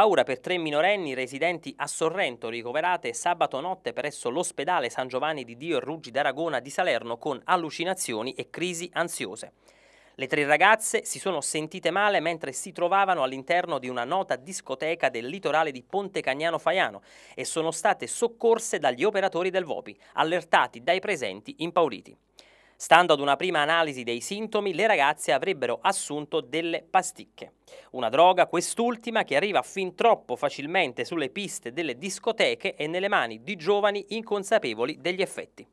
Paura per tre minorenni residenti a Sorrento ricoverate sabato notte presso l'ospedale San Giovanni di Dio e Ruggi d'Aragona di Salerno con allucinazioni e crisi ansiose. Le tre ragazze si sono sentite male mentre si trovavano all'interno di una nota discoteca del litorale di Ponte Cagnano Faiano e sono state soccorse dagli operatori del VOPI, allertati dai presenti impauriti. Stando ad una prima analisi dei sintomi, le ragazze avrebbero assunto delle pasticche. Una droga, quest'ultima, che arriva fin troppo facilmente sulle piste delle discoteche e nelle mani di giovani inconsapevoli degli effetti.